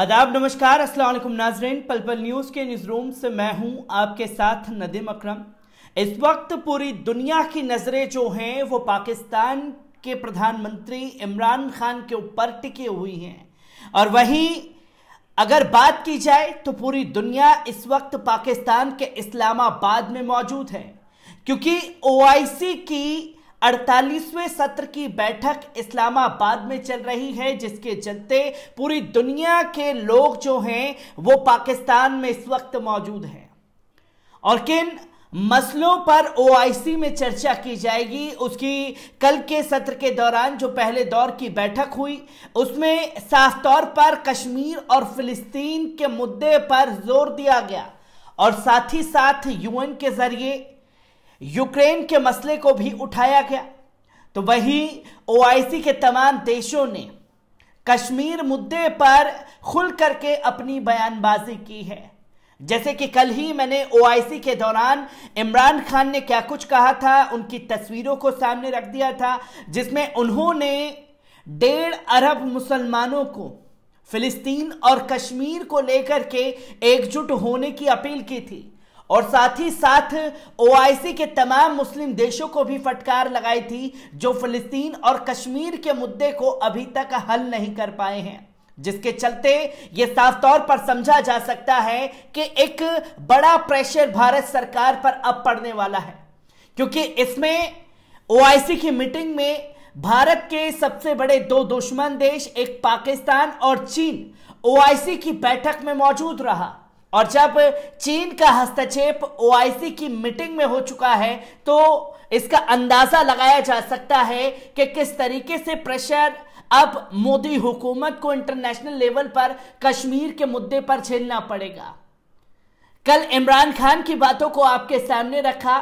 आदाब नमस्कार असलम नाजरन पल पल न्यूज़ के न्यूज़ रूम से मैं हूं आपके साथ नदीम अकरम इस वक्त पूरी दुनिया की नज़रें जो हैं वो पाकिस्तान के प्रधानमंत्री इमरान खान के ऊपर टिकी हुई हैं और वहीं अगर बात की जाए तो पूरी दुनिया इस वक्त पाकिस्तान के इस्लामाबाद में मौजूद है क्योंकि ओ की अड़तालीसवें सत्र की बैठक इस्लामाबाद में चल रही है जिसके चलते पूरी दुनिया के लोग जो हैं वो पाकिस्तान में इस वक्त मौजूद हैं और किन मसलों पर ओआईसी में चर्चा की जाएगी उसकी कल के सत्र के दौरान जो पहले दौर की बैठक हुई उसमें साफ तौर पर कश्मीर और फिलिस्तीन के मुद्दे पर जोर दिया गया और साथ ही साथ यूएन के जरिए यूक्रेन के मसले को भी उठाया गया तो वही ओआईसी के तमाम देशों ने कश्मीर मुद्दे पर खुल करके अपनी बयानबाजी की है जैसे कि कल ही मैंने ओआईसी के दौरान इमरान खान ने क्या कुछ कहा था उनकी तस्वीरों को सामने रख दिया था जिसमें उन्होंने डेढ़ अरब मुसलमानों को फिलिस्तीन और कश्मीर को लेकर के एकजुट होने की अपील की थी और साथ ही साथ ओआईसी के तमाम मुस्लिम देशों को भी फटकार लगाई थी जो फिलिस्तीन और कश्मीर के मुद्दे को अभी तक हल नहीं कर पाए हैं जिसके चलते यह साफ तौर पर समझा जा सकता है कि एक बड़ा प्रेशर भारत सरकार पर अब पड़ने वाला है क्योंकि इसमें ओआईसी की मीटिंग में भारत के सबसे बड़े दो दुश्मन देश एक पाकिस्तान और चीन ओआईसी की बैठक में मौजूद रहा और जब चीन का हस्तक्षेप ओआईसी की मीटिंग में हो चुका है तो इसका अंदाजा लगाया जा सकता है कि किस तरीके से प्रेशर अब मोदी हुकूमत को इंटरनेशनल लेवल पर कश्मीर के मुद्दे पर झेलना पड़ेगा कल इमरान खान की बातों को आपके सामने रखा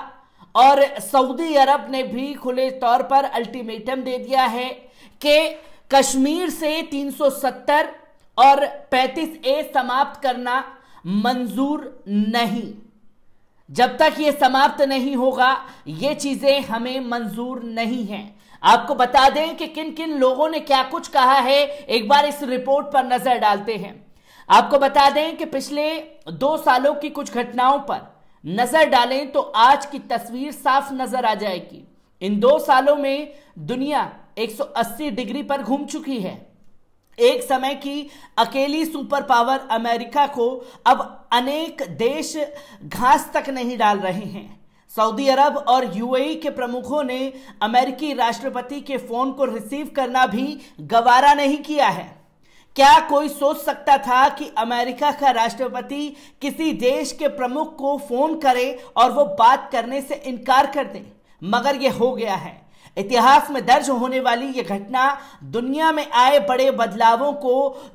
और सऊदी अरब ने भी खुले तौर पर अल्टीमेटम दे दिया है कि कश्मीर से 370 और 35 ए समाप्त करना मंजूर नहीं जब तक ये समाप्त नहीं होगा ये चीजें हमें मंजूर नहीं हैं आपको बता दें कि किन किन लोगों ने क्या कुछ कहा है एक बार इस रिपोर्ट पर नजर डालते हैं आपको बता दें कि पिछले दो सालों की कुछ घटनाओं पर नजर डालें तो आज की तस्वीर साफ नजर आ जाएगी इन दो सालों में दुनिया 180 डिग्री पर घूम चुकी है एक समय की अकेली सुपर पावर अमेरिका को अब अनेक देश घास तक नहीं डाल रहे हैं सऊदी अरब और यूएई के प्रमुखों ने अमेरिकी राष्ट्रपति के फोन को रिसीव करना भी गवारा नहीं किया है क्या कोई सोच सकता था कि अमेरिका का राष्ट्रपति किसी देश के प्रमुख को फोन करे और वो बात करने से इनकार कर दे मगर यह हो गया है इतिहास में दर्ज होने वाली यह घटना दुनिया में आए बड़े बदलावों को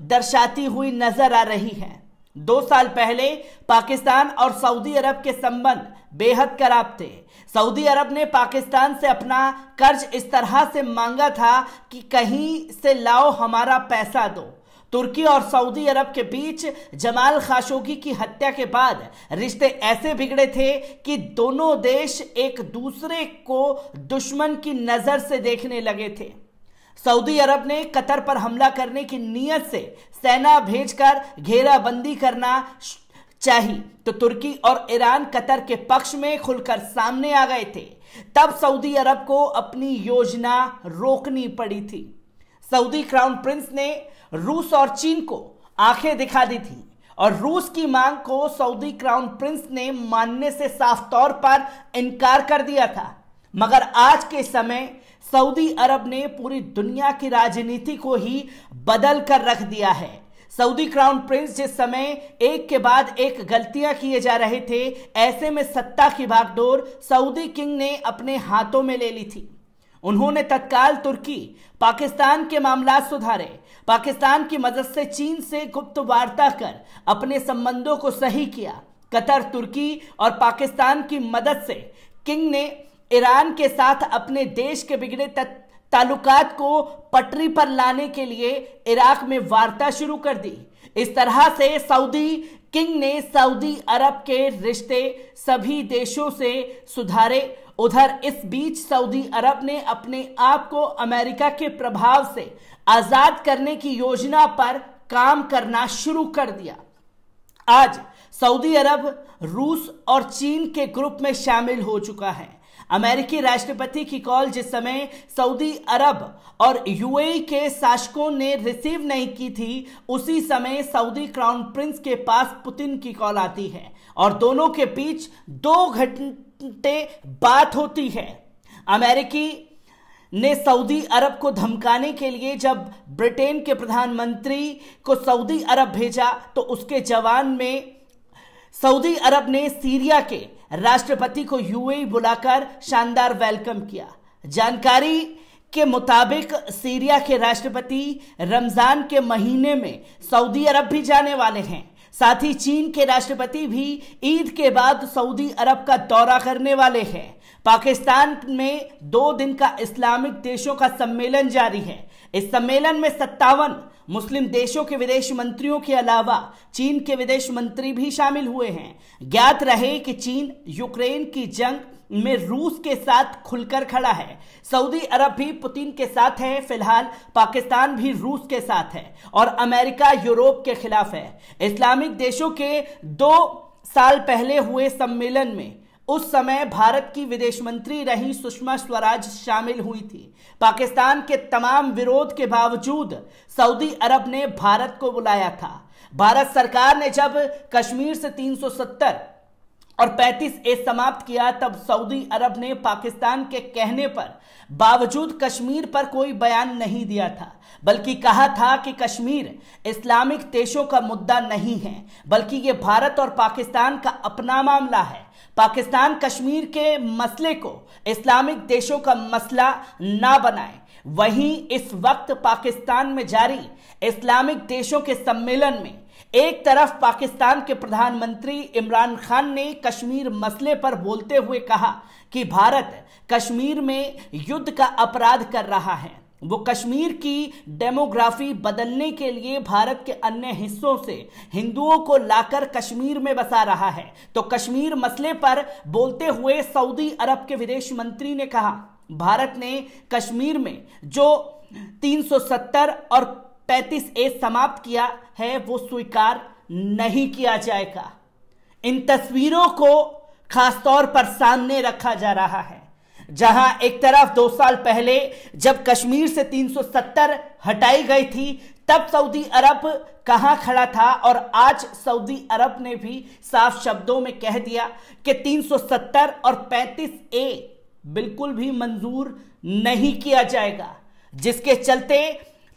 दर्शाती हुई नजर आ रही है दो साल पहले पाकिस्तान और सऊदी अरब के संबंध बेहद खराब थे सऊदी अरब ने पाकिस्तान से अपना कर्ज इस तरह से मांगा था कि कहीं से लाओ हमारा पैसा दो तुर्की और सऊदी अरब के बीच जमाल खाशोगी की हत्या के बाद रिश्ते ऐसे बिगड़े थे कि दोनों देश एक दूसरे को दुश्मन की नजर से देखने लगे थे सऊदी अरब ने कतर पर हमला करने की नीयत से सेना भेजकर घेराबंदी करना चाहिए तो तुर्की और ईरान कतर के पक्ष में खुलकर सामने आ गए थे तब सऊदी अरब को अपनी योजना रोकनी पड़ी थी सऊदी क्राउन प्रिंस ने रूस और चीन को आंखें दिखा दी थी और रूस की मांग को सऊदी क्राउन प्रिंस ने मानने से साफ तौर पर इनकार कर दिया था मगर आज के समय सऊदी अरब ने पूरी दुनिया की राजनीति को ही बदल कर रख दिया है सऊदी क्राउन प्रिंस जिस समय एक के बाद एक गलतियां किए जा रहे थे ऐसे में सत्ता की भागडोर सऊदी किंग ने अपने हाथों में ले ली थी उन्होंने तत्काल तुर्की पाकिस्तान के मामला सुधारे पाकिस्तान की मदद से चीन से गुप्त वार्ता कर अपने संबंधों को सही किया कतर तुर्की और पाकिस्तान की मदद से किंग ने ईरान के साथ अपने देश के बिगड़े तालुकात को पटरी पर लाने के लिए इराक में वार्ता शुरू कर दी इस तरह से सऊदी किंग ने सऊदी अरब के रिश्ते सभी देशों से सुधारे उधर इस बीच सऊदी अरब ने अपने आप को अमेरिका के प्रभाव से आजाद करने की योजना पर काम करना शुरू कर दिया आज सऊदी अरब रूस और चीन के ग्रुप में शामिल हो चुका है अमेरिकी राष्ट्रपति की कॉल जिस समय सऊदी अरब और यूएई के शासकों ने रिसीव नहीं की थी उसी समय सऊदी क्राउन प्रिंस के पास पुतिन की कॉल आती है और दोनों के बीच दो घंटे घंटे बात होती है अमेरिकी ने सऊदी अरब को धमकाने के लिए जब ब्रिटेन के प्रधानमंत्री को सऊदी अरब भेजा तो उसके जवान में सऊदी अरब ने सीरिया के राष्ट्रपति को यूएई बुलाकर शानदार वेलकम किया जानकारी के मुताबिक सीरिया के राष्ट्रपति रमजान के महीने में सऊदी अरब भी जाने वाले हैं साथ ही चीन के राष्ट्रपति भी ईद के बाद सऊदी अरब का दौरा करने वाले हैं पाकिस्तान में दो दिन का इस्लामिक देशों का सम्मेलन जारी है इस सम्मेलन में सत्तावन मुस्लिम देशों के विदेश मंत्रियों के अलावा चीन के विदेश मंत्री भी शामिल हुए हैं ज्ञात रहे कि चीन यूक्रेन की जंग में रूस के साथ खुलकर खड़ा है सऊदी अरब भी पुतिन के साथ है फिलहाल पाकिस्तान भी रूस के साथ है और अमेरिका यूरोप के खिलाफ है इस्लामिक देशों के दो साल पहले हुए सम्मेलन में उस समय भारत की विदेश मंत्री रही सुषमा स्वराज शामिल हुई थी पाकिस्तान के तमाम विरोध के बावजूद सऊदी अरब ने भारत को बुलाया था भारत सरकार ने जब कश्मीर से 370 और 35 ए समाप्त किया तब सऊदी अरब ने पाकिस्तान के कहने पर बावजूद कश्मीर पर कोई बयान नहीं दिया था बल्कि कहा था कि कश्मीर इस्लामिक देशों का मुद्दा नहीं है बल्कि ये भारत और पाकिस्तान का अपना मामला है पाकिस्तान कश्मीर के मसले को इस्लामिक देशों का मसला ना बनाए वहीं इस वक्त पाकिस्तान में जारी इस्लामिक देशों के सम्मेलन में एक तरफ पाकिस्तान के प्रधानमंत्री इमरान खान ने कश्मीर मसले पर बोलते हुए कहा कि भारत कश्मीर में युद्ध का अपराध कर रहा है वो कश्मीर की डेमोग्राफी बदलने के लिए भारत के अन्य हिस्सों से हिंदुओं को लाकर कश्मीर में बसा रहा है तो कश्मीर मसले पर बोलते हुए सऊदी अरब के विदेश मंत्री ने कहा भारत ने कश्मीर में जो 370 और पैंतीस ए समाप्त किया है वो स्वीकार नहीं किया जाएगा इन तस्वीरों को खासतौर पर सामने रखा जा रहा है जहां एक तरफ दो साल पहले जब कश्मीर से 370 हटाई गई थी तब सऊदी अरब कहां खड़ा था और आज सऊदी अरब ने भी साफ शब्दों में कह दिया कि 370 और 35 ए बिल्कुल भी मंजूर नहीं किया जाएगा जिसके चलते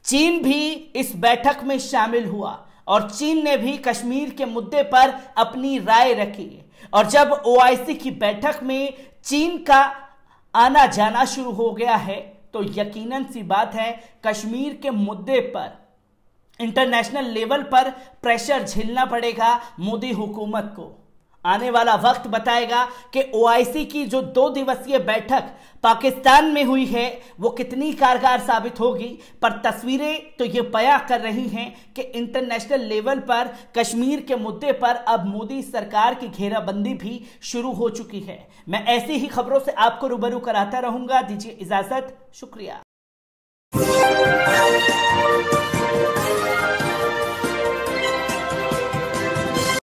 चीन भी इस बैठक में शामिल हुआ और चीन ने भी कश्मीर के मुद्दे पर अपनी राय रखी और जब ओआईसी की बैठक में चीन का आना जाना शुरू हो गया है तो यकीनन सी बात है कश्मीर के मुद्दे पर इंटरनेशनल लेवल पर प्रेशर झेलना पड़ेगा मोदी हुकूमत को आने वाला वक्त बताएगा कि ओआईसी की जो दो दिवसीय बैठक पाकिस्तान में हुई है वो कितनी कारगर साबित होगी पर तस्वीरें तो ये बयां कर रही हैं कि इंटरनेशनल लेवल पर कश्मीर के मुद्दे पर अब मोदी सरकार की घेराबंदी भी शुरू हो चुकी है मैं ऐसी ही खबरों से आपको रूबरू कराता रहूंगा दीजिए इजाजत शुक्रिया